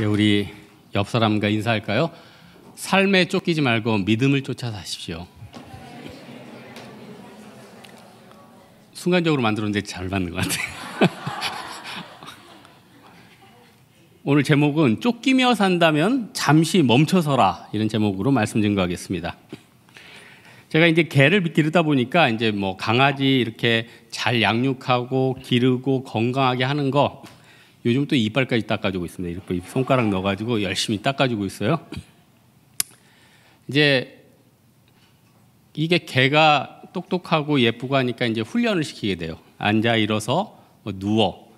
예, 우리 옆 사람과 인사할까요? 삶에 쫓기지 말고 믿음을 쫓아 사십시오. 순간적으로 만들었는데 잘 맞는 것 같아요. 오늘 제목은 쫓기며 산다면 잠시 멈춰서라 이런 제목으로 말씀 증거하겠습니다. 제가 이제 개를 기르다 보니까 이제 뭐 강아지 이렇게 잘 양육하고 기르고 건강하게 하는 거 요즘 또 이빨까지 닦아주고 있습니다. 이렇게 손가락 넣어가지고 열심히 닦아주고 있어요. 이제 이게 개가 똑똑하고 예쁘고 하니까 이제 훈련을 시키게 돼요. 앉아 일어서 뭐 누워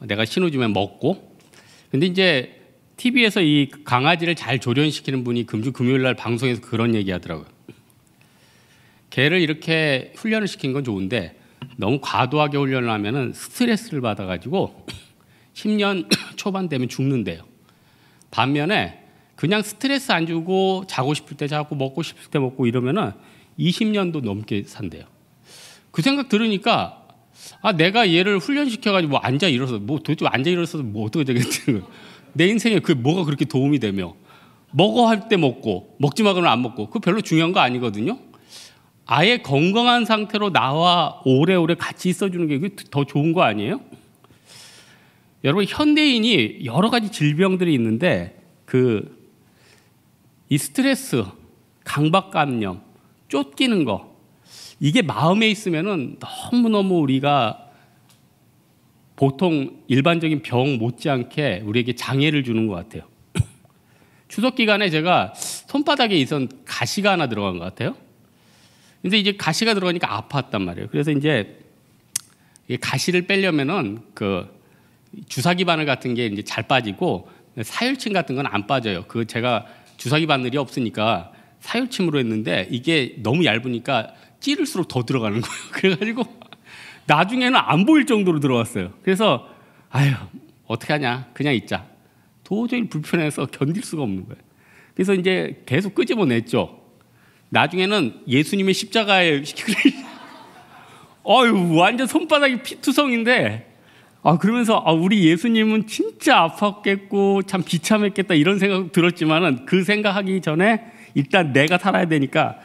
내가 신호 주면 먹고 근데 이제 TV에서 이 강아지를 잘 조련시키는 분이 금주 금요일 날 방송에서 그런 얘기 하더라고요. 개를 이렇게 훈련을 시킨 건 좋은데 너무 과도하게 훈련을 하면은 스트레스를 받아가지고 10년 초반 되면 죽는데요. 반면에 그냥 스트레스 안 주고 자고 싶을 때 자고 먹고 싶을 때 먹고 이러면은 20년도 넘게 산대요. 그 생각 들으니까 아 내가 얘를 훈련시켜가지고 뭐 앉아 일어서 뭐 도대체 앉아 일어서뭐 어떻게 되겠지? 내 인생에 그 뭐가 그렇게 도움이 되며 먹어 할 때 먹고 먹지 말고는 안 먹고 그 별로 중요한 거 아니거든요. 아예 건강한 상태로 나와 오래오래 같이 있어주는 게 더 좋은 거 아니에요? 여러분 현대인이 여러 가지 질병들이 있는데 그 이 스트레스, 강박감염, 쫓기는 거 이게 마음에 있으면은 너무 너무 우리가 보통 일반적인 병 못지않게 우리에게 장애를 주는 것 같아요. 추석 기간에 제가 손바닥에 있던 가시가 하나 들어간 것 같아요. 근데 이제 가시가 들어가니까 아팠단 말이에요. 그래서 이제 가시를 빼려면은 그 주사기 바늘 같은 게 이제 잘 빠지고 사열침 같은 건 안 빠져요. 그 제가 주사기 바늘이 없으니까 사열침으로 했는데 이게 너무 얇으니까 찌를수록 더 들어가는 거예요. 그래가지고 나중에는 안 보일 정도로 들어왔어요 그래서 아유 어떻게 하냐 그냥 있자. 도저히 불편해서 견딜 수가 없는 거예요. 그래서 이제 계속 끄집어냈죠. 나중에는 예수님의 십자가에 시키 아유 완전 손바닥이 피투성인데 아, 그러면서, 아, 우리 예수님은 진짜 아팠겠고, 참 비참했겠다, 이런 생각 들었지만은, 그 생각하기 전에, 일단 내가 살아야 되니까,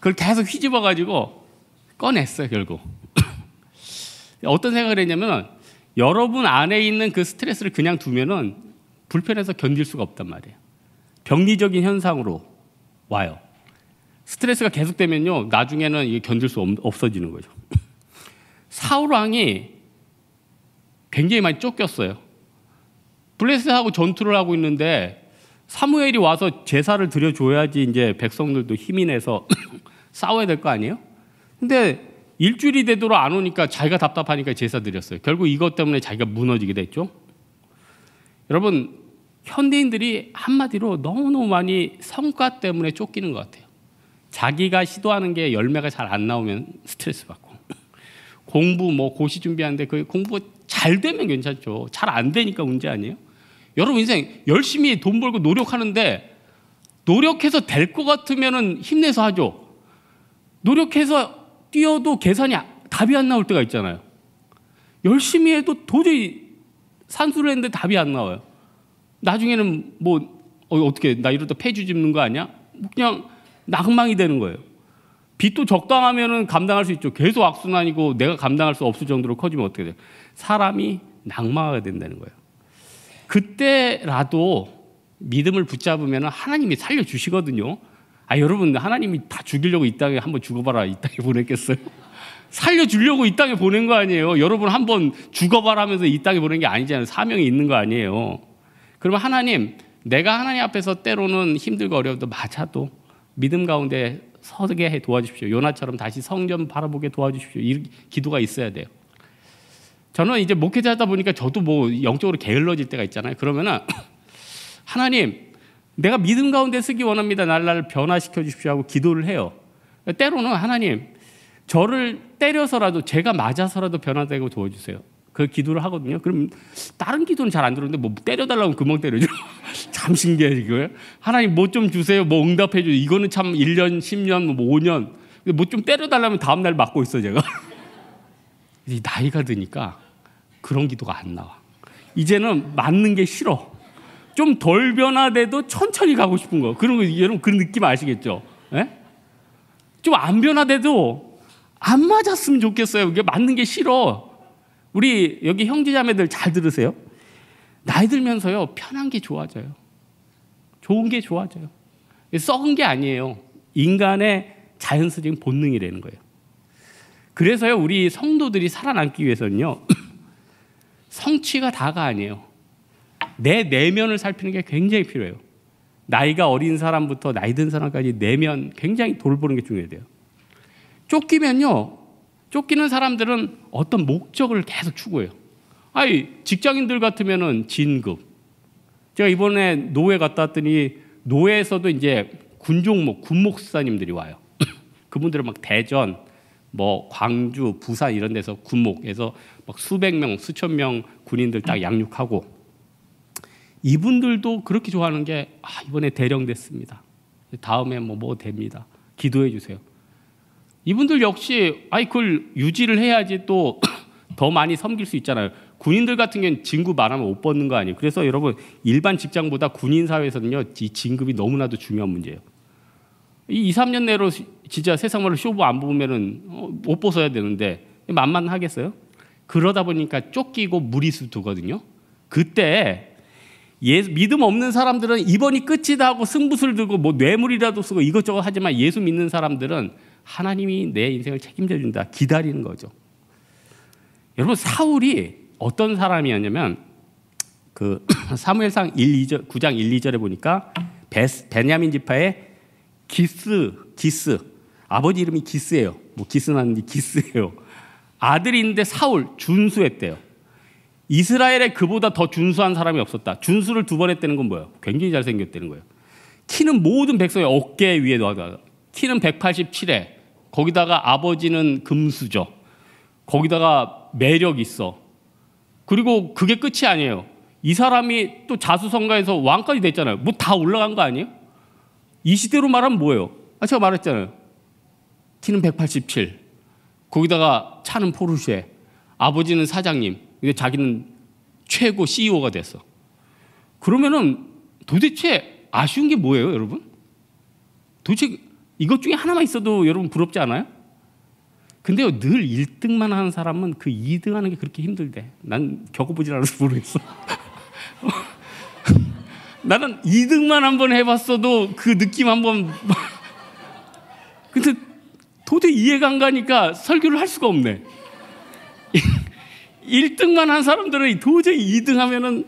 그걸 계속 휘집어가지고, 꺼냈어요, 결국. 어떤 생각을 했냐면, 여러분 안에 있는 그 스트레스를 그냥 두면은, 불편해서 견딜 수가 없단 말이에요. 병리적인 현상으로 와요. 스트레스가 계속되면요, 나중에는 이게 견딜 수 없어지는 거죠. 사울왕이 굉장히 많이 쫓겼어요. 블레셋하고 전투를 하고 있는데 사무엘이 와서 제사를 드려줘야지 이제 백성들도 힘이 내서 싸워야 될 거 아니에요? 근데 일주일이 되도록 안 오니까 자기가 답답하니까 제사 드렸어요. 결국 이것 때문에 자기가 무너지게 됐죠. 여러분, 현대인들이 한마디로 너무너무 많이 성과 때문에 쫓기는 것 같아요. 자기가 시도하는 게 열매가 잘 안 나오면 스트레스 받고 공부 뭐 고시 준비하는데 그 공부 잘 되면 괜찮죠. 잘 안 되니까 문제 아니에요? 여러분 인생 열심히 돈 벌고 노력하는데 노력해서 될 것 같으면 힘내서 하죠. 노력해서 뛰어도 계산이 답이 안 나올 때가 있잖아요. 열심히 해도 도저히 산수를 했는데 답이 안 나와요. 나중에는 뭐 어, 떻게나 이러다 폐주 짚는 거 아니야? 그냥 낭망이 되는 거예요. 빚도 적당하면은 감당할 수 있죠. 계속 악순환이고 내가 감당할 수 없을 정도로 커지면 어떻게 돼요? 사람이 낙마가 된다는 거예요. 그때라도 믿음을 붙잡으면 하나님이 살려주시거든요. 아, 여러분, 하나님이 다 죽이려고 이 땅에 한번 죽어봐라. 이 땅에 보냈겠어요? 살려주려고 이 땅에 보낸 거 아니에요. 여러분 한번 죽어봐라 하면서 이 땅에 보낸 게 아니잖아요. 사명이 있는 거 아니에요. 그러면 하나님, 내가 하나님 앞에서 때로는 힘들고 어려워도 맞아도 믿음 가운데 서게 해 도와주십시오. 요나처럼 다시 성전 바라보게 도와주십시오. 이 기도가 있어야 돼요. 저는 이제 목회자다 보니까 저도 뭐 영적으로 게을러질 때가 있잖아요. 그러면은 하나님 내가 믿음 가운데 쓰기 원합니다. 날날 변화시켜 주십시오 하고 기도를 해요. 때로는 하나님 저를 때려서라도 제가 맞아서라도 변화되고 도와주세요. 그 기도를 하거든요. 그럼 다른 기도는 잘 안 들었는데 뭐 때려달라고 금방 때려줘. 참 신기해 이거. 요 하나님 뭐 좀 주세요. 뭐 응답해 줘. 이거는 참 1년, 10년, 뭐 5년. 뭐 좀 때려달라면 다음 날 맞고 있어 제가. 이제 나이가 드니까 그런 기도가 안 나와. 이제는 맞는 게 싫어. 좀 덜 변화돼도 천천히 가고 싶은 거. 그런 거 여러분 그 느낌 아시겠죠? 예? 좀 안 변화돼도 안 맞았으면 좋겠어요. 이게 맞는 게 싫어. 우리 여기 형제자매들 잘 들으세요. 나이 들면서요 편한 게 좋아져요. 좋은 게 좋아져요. 썩은 게 아니에요. 인간의 자연스러운 본능이라는 거예요. 그래서요 우리 성도들이 살아남기 위해서는요 성취가 다가 아니에요. 내 내면을 살피는 게 굉장히 필요해요. 나이가 어린 사람부터 나이 든 사람까지 내면 굉장히 돌보는 게 중요해요. 쫓기면요 쫓기는 사람들은 어떤 목적을 계속 추구해요. 아니, 직장인들 같으면은 진급. 제가 이번에 노예 갔다 왔더니 노예에서도 이제 군종목, 군목사님들이 와요. 그분들은 막 대전, 뭐 광주, 부산 이런 데서 군목에서 막 수백 명, 수천 명 군인들 딱 양육하고 이분들도 그렇게 좋아하는 게 아, 이번에 대령됐습니다. 다음에 뭐뭐 뭐 됩니다. 기도해 주세요. 이분들 역시 아이 그걸 유지를 해야지 또 더 많이 섬길 수 있잖아요. 군인들 같은 경우는 진급 안 하면 못벗는거 아니에요. 그래서 여러분 일반 직장보다 군인 사회에서는요 이 진급이 너무나도 중요한 문제예요. 이 2, 3년 내로 진짜 세상말로 쇼부 안으면은못 어, 벗어야 되는데 만만하겠어요? 그러다 보니까 쫓기고 무리수 두거든요. 그때 예, 믿음 없는 사람들은 이번이 끝이다 하고 승부수를 들고 뭐 뇌물이라도 쓰고 이것저것 하지만 예수 믿는 사람들은 하나님이 내 인생을 책임져 준다. 기다리는 거죠. 여러분 사울이 어떤 사람이었냐면 그 사무엘상 1, 2절 9장 1, 2절에 보니까 베스, 베냐민 지파의 기스 기스 아버지 이름이 기스예요. 뭐 기스 났는데 기스예요. 아들인데 사울 준수했대요. 이스라엘에 그보다 더 준수한 사람이 없었다. 준수를 두 번 했다는 건 뭐예요? 굉장히 잘생겼다는 거예요. 키는 모든 백성의 어깨 위에 놔둬 키는 187에 거기다가 아버지는 금수저. 거기다가 매력 있어. 그리고 그게 끝이 아니에요. 이 사람이 또 자수성가해서 왕까지 됐잖아요. 뭐 다 올라간 거 아니에요? 이 시대로 말하면 뭐예요? 아, 제가 말했잖아요. 키는 187. 거기다가 차는 포르쉐. 아버지는 사장님. 근데 자기는 최고 CEO가 됐어. 그러면은 도대체 아쉬운 게 뭐예요, 여러분? 도대체 이것 중에 하나만 있어도 여러분 부럽지 않아요? 근데요, 늘 1등만 하는 사람은 그 2등 하는 게 그렇게 힘들대. 난 겪어보질 않아서 모르겠어. 나는 2등만 한번 해봤어도 그 느낌 한번. 근데 도저히 이해가 안 가니까 설교를 할 수가 없네. 1등만 한 사람들은 도저히 2등 하면은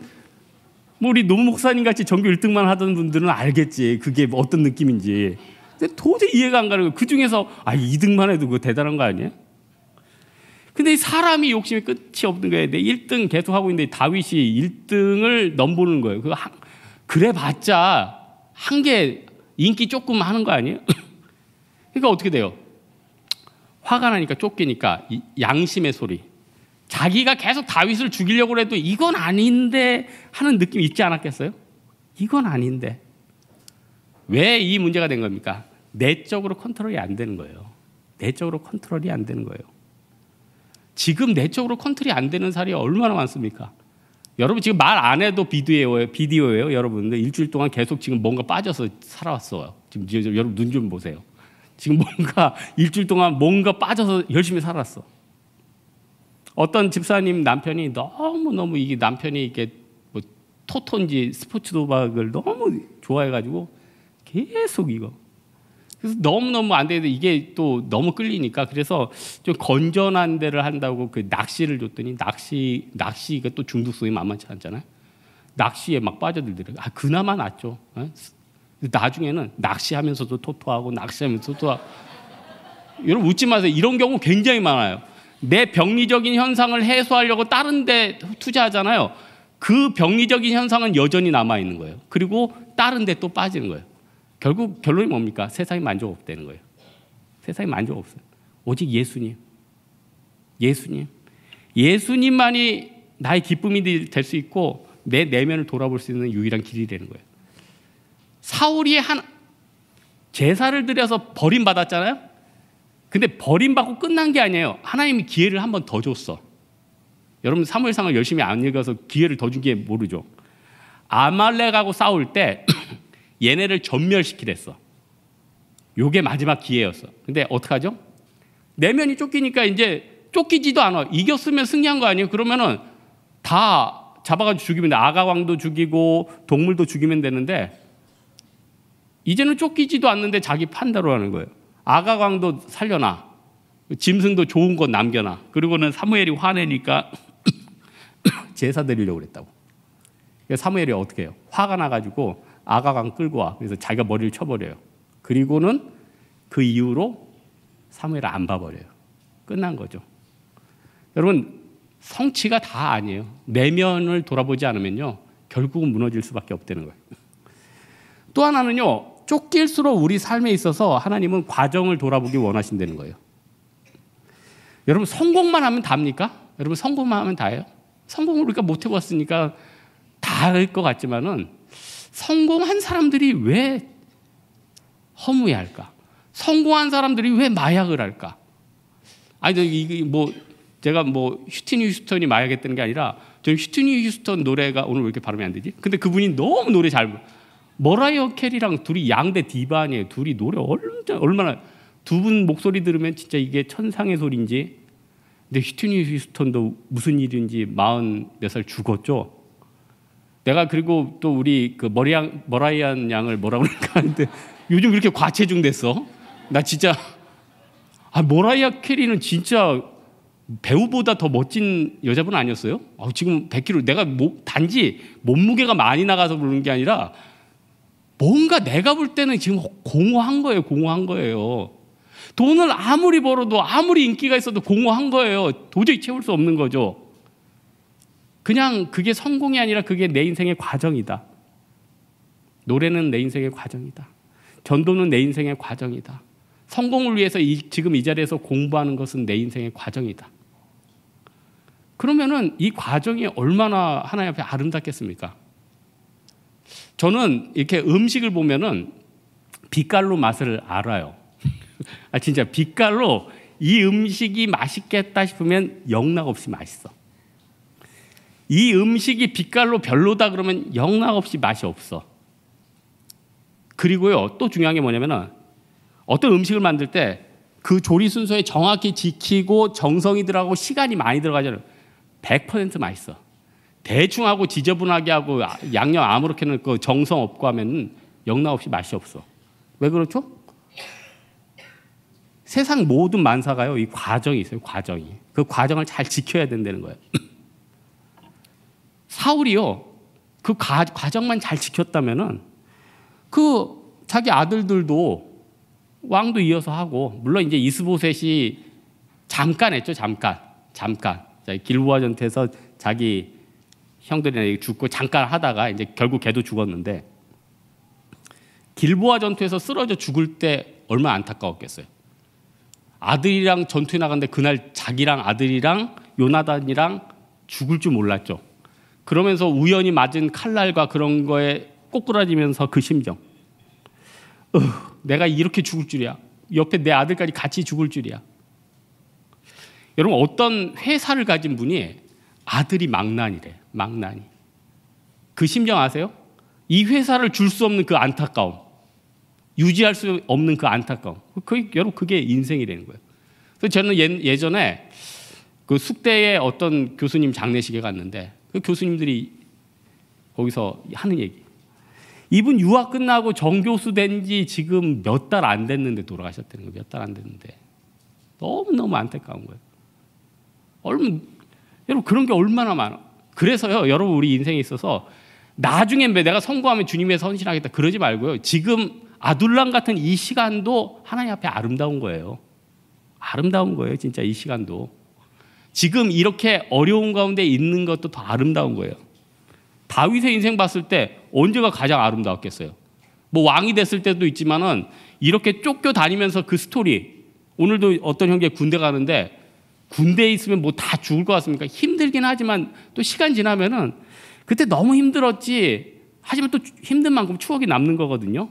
뭐 우리 노 목사님 같이 전교 1등만 하던 분들은 알겠지. 그게 어떤 느낌인지. 근데 도저히 이해가 안 가는 거예요. 그 중에서 아 2등만 해도 그 대단한 거 아니에요? 근데 사람이 욕심이 끝이 없는 거예요. 내 1등 계속 하고 있는데 다윗이 1등을 넘보는 거예요. 그 그래봤자 한 개 인기 조금 하는 거 아니에요? 그러니까 어떻게 돼요? 화가 나니까 쫓기니까 양심의 소리. 자기가 계속 다윗을 죽이려고 해도 이건 아닌데 하는 느낌 있지 않았겠어요? 이건 아닌데. 왜이 문제가 된 겁니까? 내적으로 컨트롤이 안 되는 거예요. 내적으로 컨트롤이 안 되는 거예요. 지금 내적으로 컨트롤이 안 되는 사례이 얼마나 많습니까? 여러분 지금 말 안 해도 비디오예요, 비디오예요, 여러분들 일주일 동안 계속 지금 뭔가 빠져서 살아왔어요. 지금 여러분 눈 좀 보세요. 지금 뭔가 일주일 동안 뭔가 빠져서 열심히 살았어. 어떤 집사님 남편이 너무 너무 이게 남편이 이게 뭐 토토인지 스포츠 도박을 너무 좋아해가지고 계속 이거. 그래서 너무너무 안 되는데 이게 또 너무 끌리니까 그래서 좀 건전한 데를 한다고 그 낚시를 줬더니 낚시, 낚시가 또 중독성이 만만치 않잖아요. 낚시에 막 빠져들더라고요. 아, 그나마 낫죠. 어? 나중에는 낚시하면서도 토토하고 낚시하면서도 토토하고. 여러분 웃지 마세요. 이런 경우 굉장히 많아요. 내 병리적인 현상을 해소하려고 다른 데 투자하잖아요. 그 병리적인 현상은 여전히 남아 있는 거예요. 그리고 다른 데 또 빠지는 거예요. 결국 결론이 뭡니까? 세상이 만족 없다는 거예요. 세상이 만족 없어요. 오직 예수님. 예수님. 예수님만이 나의 기쁨이 될 수 있고 내 내면을 돌아볼 수 있는 유일한 길이 되는 거예요. 사울이 한 제사를 드려서 버림받았잖아요. 근데 버림받고 끝난 게 아니에요. 하나님이 기회를 한 번 더 줬어. 여러분 사무엘상을 열심히 안 읽어서 기회를 더준게 모르죠. 아말렉하고 싸울 때 얘네를 전멸시키랬어. 요게 마지막 기회였어. 근데 어떡하죠? 내면이 쫓기니까 이제 쫓기지도 않아. 이겼으면 승리한 거 아니에요? 그러면은 다 잡아가지고 죽이면 돼. 아가왕도 죽이고 동물도 죽이면 되는데 이제는 쫓기지도 않는데 자기 판다로 하는 거예요. 아가왕도 살려놔. 짐승도 좋은 것 남겨놔. 그리고는 사무엘이 화내니까 제사 드리려고 그랬다고. 그러니까 사무엘이 어떻게 해요? 화가 나가지고 아가강 끌고 와. 그래서 자기가 머리를 쳐버려요. 그리고는 그 이후로 사무엘을 안 봐버려요. 끝난 거죠. 여러분 성취가 다 아니에요. 내면을 돌아보지 않으면요. 결국은 무너질 수밖에 없다는 거예요. 또 하나는요. 쫓길수록 우리 삶에 있어서 하나님은 과정을 돌아보기 원하신다는 거예요. 여러분 성공만 하면 답니까? 여러분 성공만 하면 다예요? 성공을 우리가 못 해봤으니까 다 할 것 같지만은 성공한 사람들이 왜 허무해할까? 성공한 사람들이 왜 마약을 할까? 아니 이게 뭐 제가 뭐 휴티니 휴스턴이 마약했다는 게 아니라 저는 휴티니 휴스턴 노래가 오늘 왜 이렇게 발음이 안 되지? 근데 그분이 너무 노래 잘 머라이어 캐리랑 둘이 양대 디바 니에 둘이 노래 얼마나, 얼마나 두 분 목소리 들으면 진짜 이게 천상의 소리인지 근데 휴티니 휴스턴도 무슨 일인지 마흔 몇 살 죽었죠. 내가 그리고 또 우리 그 머리양, 머라이안 양을 뭐라고 그럴까 하는데 요즘 이렇게 과체중 됐어. 나 진짜 아 머라이아 캐리는 진짜 배우보다 더 멋진 여자분 아니었어요? 아, 지금 100kg 내가 뭐, 단지 몸무게가 많이 나가서 그런 게 아니라 뭔가 내가 볼 때는 지금 공허한 거예요. 공허한 거예요. 돈을 아무리 벌어도 아무리 인기가 있어도 공허한 거예요. 도저히 채울 수 없는 거죠. 그냥 그게 성공이 아니라 그게 내 인생의 과정이다. 노래는 내 인생의 과정이다. 전도는 내 인생의 과정이다. 성공을 위해서 이, 지금 이 자리에서 공부하는 것은 내 인생의 과정이다. 그러면은 이 과정이 얼마나 하나님 앞에 아름답겠습니까? 저는 이렇게 음식을 보면은 빛깔로 맛을 알아요. 아 진짜 빛깔로 이 음식이 맛있겠다 싶으면 영락 없이 맛있어. 이 음식이 빛깔로 별로다 그러면 영락없이 맛이 없어. 그리고요, 또 중요한 게 뭐냐면은 어떤 음식을 만들 때 그 조리 순서에 정확히 지키고 정성이 들어가고 시간이 많이 들어가잖아요. 100% 맛있어. 대충 하고 지저분하게 하고 아, 양념 아무렇게 는그 정성 없고 하면 영락없이 맛이 없어. 왜 그렇죠? 세상 모든 만사가요, 이 과정이 있어요, 과정이. 그 과정을 잘 지켜야 된다는 거예요. 사울이요. 그 과, 과정만 잘 지켰다면은 그 자기 아들들도 왕도 이어서 하고 물론 이제 이스보셋이 잠깐 했죠. 잠깐. 잠깐. 길보아 전투에서 자기 형들이랑 죽고 잠깐 하다가 이제 결국 걔도 죽었는데 길보아 전투에서 쓰러져 죽을 때 얼마나 안타까웠겠어요. 아들이랑 전투에 나갔는데 그날 자기랑 아들이랑 요나단이랑 죽을 줄 몰랐죠. 그러면서 우연히 맞은 칼날과 그런 거에 꼬꾸라지면서 그 심정. 어, 내가 이렇게 죽을 줄이야. 옆에 내 아들까지 같이 죽을 줄이야. 여러분 어떤 회사를 가진 분이 아들이 망난이래. 망난이. 그 심정 아세요? 이 회사를 줄 수 없는 그 안타까움. 유지할 수 없는 그 안타까움. 그 여러분 그게 인생이 되는 거예요. 그래서 저는 예, 예전에 그숙대에 어떤 교수님 장례식에 갔는데 그 교수님들이 거기서 하는 얘기. 이분 유학 끝나고 정교수 된 지 지금 몇 달 안 됐는데 돌아가셨다는 거예요. 몇 달 안 됐는데. 너무너무 안타까운 거예요. 얼마, 여러분 그런 게 얼마나 많아. 그래서요. 여러분 우리 인생에 있어서 나중에 내가 성공하면 주님의 선신하겠다 그러지 말고요. 지금 아둘람 같은 이 시간도 하나님 앞에 아름다운 거예요. 아름다운 거예요. 진짜 이 시간도. 지금 이렇게 어려운 가운데 있는 것도 더 아름다운 거예요. 다윗의 인생 봤을 때 언제가 가장 아름다웠겠어요? 뭐 왕이 됐을 때도 있지만은 이렇게 쫓겨 다니면서 그 스토리 오늘도 어떤 형제 군대 가는데 군대에 있으면 뭐 다 죽을 것 같습니까? 힘들긴 하지만 또 시간 지나면은 그때 너무 힘들었지 하지만 또 힘든 만큼 추억이 남는 거거든요.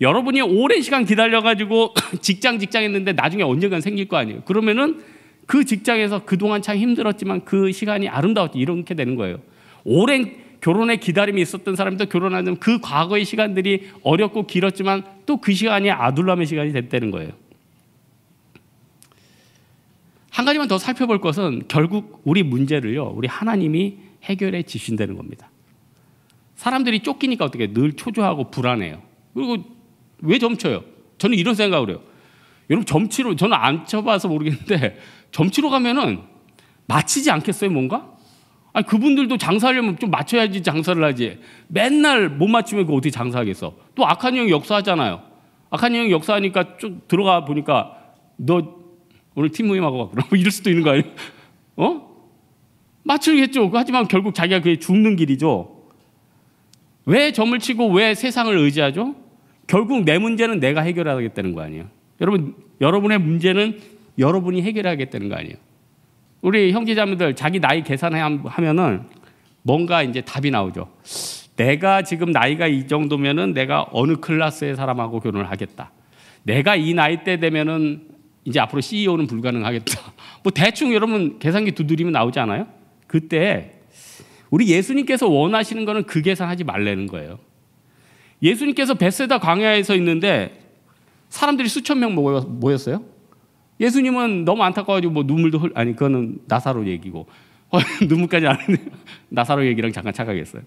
여러분이 오랜 시간 기다려가지고 직장 직장 했는데 나중에 언젠간 생길 거 아니에요. 그러면은 그 직장에서 그동안 참 힘들었지만 그 시간이 아름다웠지. 이렇게 되는 거예요. 오랜 결혼의 기다림이 있었던 사람도 결혼하면 그 과거의 시간들이 어렵고 길었지만 또 그 시간이 아둘람의 시간이 됐다는 거예요. 한 가지만 더 살펴볼 것은 결국 우리 문제를요, 우리 하나님이 해결해 주신다는 겁니다. 사람들이 쫓기니까 어떻게 늘 초조하고 불안해요. 그리고 왜 점쳐요? 저는 이런 생각을 해요. 여러분 점치로 저는 안 쳐봐서 모르겠는데 점치로 가면은 마치지 않겠어요 뭔가? 아니 그분들도 장사하려면 좀 맞춰야지 장사를 하지 맨날 못 맞추면 그 어떻게 장사하겠어? 또 악한 영 역사하잖아요. 악한 영 역사하니까 쭉 들어가 보니까 너 오늘 팀 모임하고 가그러 이럴 수도 있는 거 아니에요? 어? 맞추겠죠. 그 하지만 결국 자기가 그게 죽는 길이죠. 왜 점을 치고 왜 세상을 의지하죠? 결국 내 문제는 내가 해결하겠다는 거 아니에요? 여러분, 여러분의 문제는 여러분이 해결하겠다는 거 아니에요. 우리 형제자매들 자기 나이 계산하면은 뭔가 이제 답이 나오죠. 내가 지금 나이가 이 정도면은 내가 어느 클라스의 사람하고 결혼을 하겠다. 내가 이 나이 대 되면은 이제 앞으로 CEO는 불가능하겠다. 뭐 대충 여러분 계산기 두드리면 나오지 않아요? 그때 우리 예수님께서 원하시는 거는 그 계산하지 말라는 거예요. 예수님께서 베세다 광야에서 있는데 사람들이 수천 명 모였, 어요 예수님은 너무 안타까워가지고 뭐 눈물도 흘, 아니, 그거는 나사로 얘기고. 어, 눈물까지 안 했는데, 나사로 얘기랑 잠깐 착각했어요.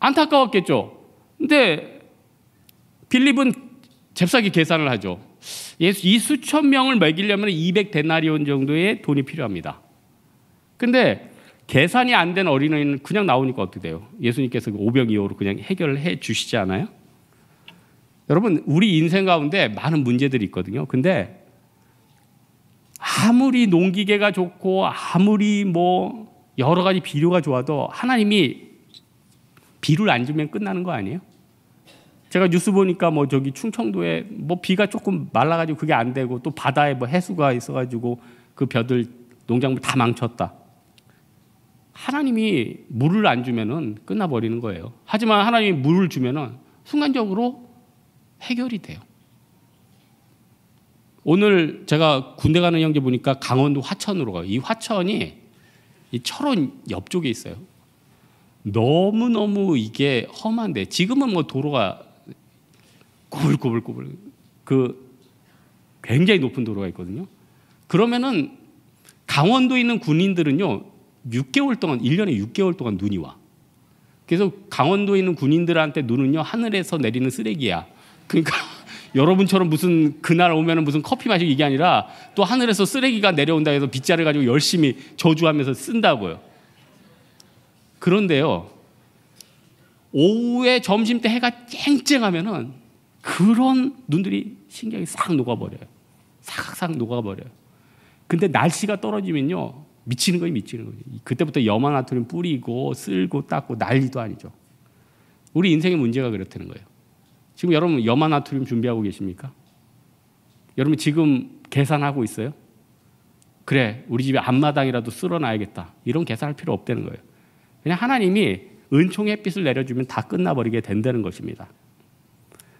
안타까웠겠죠. 근데 빌립은 잽싸게 계산을 하죠. 예수, 이 수천 명을 먹이려면 200 데나리온 정도의 돈이 필요합니다. 근데 계산이 안 된어린이는 그냥 나오니까 어떻게 돼요? 예수님께서 500 그 이하로 그냥 해결해 주시지 않아요? 여러분, 우리 인생 가운데 많은 문제들이 있거든요. 근데 아무리 농기계가 좋고 아무리 뭐 여러 가지 비료가 좋아도 하나님이 비를 안 주면 끝나는 거 아니에요? 제가 뉴스 보니까 뭐 저기 충청도에 뭐 비가 조금 말라가지고 그게 안 되고 또 바다에 뭐 해수가 있어가지고 그 벼들 농작물 다 망쳤다. 하나님이 물을 안 주면은 끝나버리는 거예요. 하지만 하나님이 물을 주면은 순간적으로 해결이 돼요. 오늘 제가 군대 가는 형제 보니까 강원도 화천으로 가요. 이 화천이 이 철원 옆쪽에 있어요. 너무너무 이게 험한데 지금은 뭐 도로가 꼬불꼬불꼬불 그 굉장히 높은 도로가 있거든요. 그러면은 강원도에 있는 군인들은요. 6개월 동안 1년에 6개월 동안 눈이 와. 그래서 강원도에 있는 군인들한테 눈은요. 하늘에서 내리는 쓰레기야. 그러니까 여러분처럼 무슨 그날 오면은 무슨 커피 마시고 이게 아니라 또 하늘에서 쓰레기가 내려온다 해서 빗자루 가지고 열심히 저주하면서 쓴다고요. 그런데요. 오후에 점심 때 해가 쨍쨍하면은 그런 눈들이 신경이 싹 녹아버려요. 싹싹 녹아버려요. 근데 날씨가 떨어지면요. 미치는 거예요, 미치는 거예요. 그때부터 염화나트륨 뿌리고 쓸고 닦고 난리도 아니죠. 우리 인생의 문제가 그렇다는 거예요. 지금 여러분 염화나트륨 준비하고 계십니까? 여러분 지금 계산하고 있어요? 그래, 우리 집에 앞마당이라도 쓸어놔야겠다. 이런 계산할 필요 없다는 거예요. 그냥 하나님이 은총의 빛을 내려주면 다 끝나버리게 된다는 것입니다.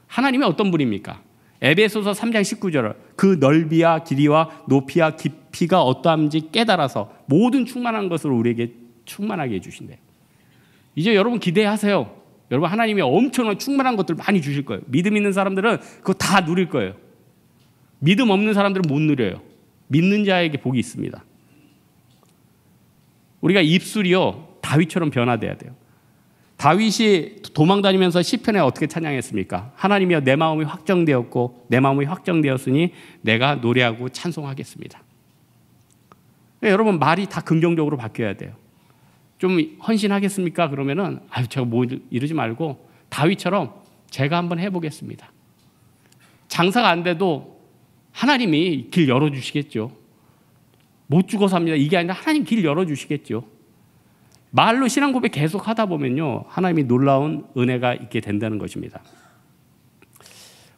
하나님이 어떤 분입니까? 에베소서 3장 19절 그 넓이와 길이와 높이와 깊이가 어떠함지 깨달아서 모든 충만한 것으 우리에게 충만하게 해주신대요. 이제 여러분 기대하세요. 여러분 하나님이 엄청난 충만한 것들 많이 주실 거예요. 믿음 있는 사람들은 그거 다 누릴 거예요. 믿음 없는 사람들은 못 누려요. 믿는 자에게 복이 있습니다. 우리가 입술이요 다윗처럼 변화돼야 돼요. 다윗이 도망 다니면서 시편에 어떻게 찬양했습니까? 하나님이여 내 마음이 확정되었고 내 마음이 확정되었으니 내가 노래하고 찬송하겠습니다. 그러니까 여러분 말이 다 긍정적으로 바뀌어야 돼요. 좀 헌신하겠습니까? 그러면은 아유 제가 뭐 이러지 말고 다윗처럼 제가 한번 해보겠습니다. 장사가 안 돼도 하나님이 길 열어주시겠죠. 못 죽어서 합니다. 이게 아니라 하나님 길 열어주시겠죠. 말로 신앙 고백 계속 하다 보면요. 하나님이 놀라운 은혜가 있게 된다는 것입니다.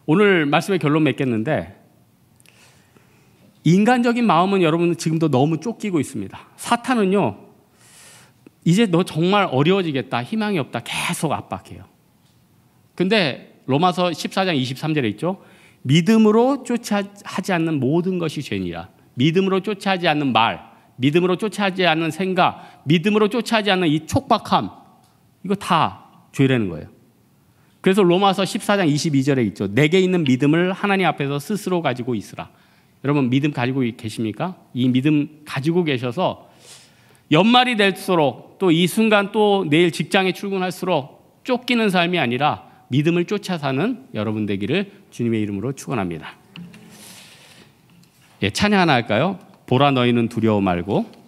오늘 말씀의 결론 맺겠는데, 인간적인 마음은 여러분 지금도 너무 쫓기고 있습니다. 사탄은요, 이제 너 정말 어려워지겠다. 희망이 없다. 계속 압박해요. 근데 로마서 14장 23절에 있죠. 믿음으로 쫓아하지 않는 모든 것이 죄니라. 믿음으로 쫓아하지 않는 말, 믿음으로 쫓아하지 않는 생각, 믿음으로 쫓아하지 않는 이 촉박함, 이거 다 죄라는 거예요. 그래서 로마서 14장 22절에 있죠. 내게 있는 믿음을 하나님 앞에서 스스로 가지고 있으라. 여러분 믿음 가지고 계십니까? 이 믿음 가지고 계셔서 연말이 될수록 또 이 순간 또 내일 직장에 출근할수록 쫓기는 삶이 아니라 믿음을 쫓아 사는 여러분 되기를 주님의 이름으로 축원합니다. 예, 찬양 하나 할까요? 보라 너희는 두려워 말고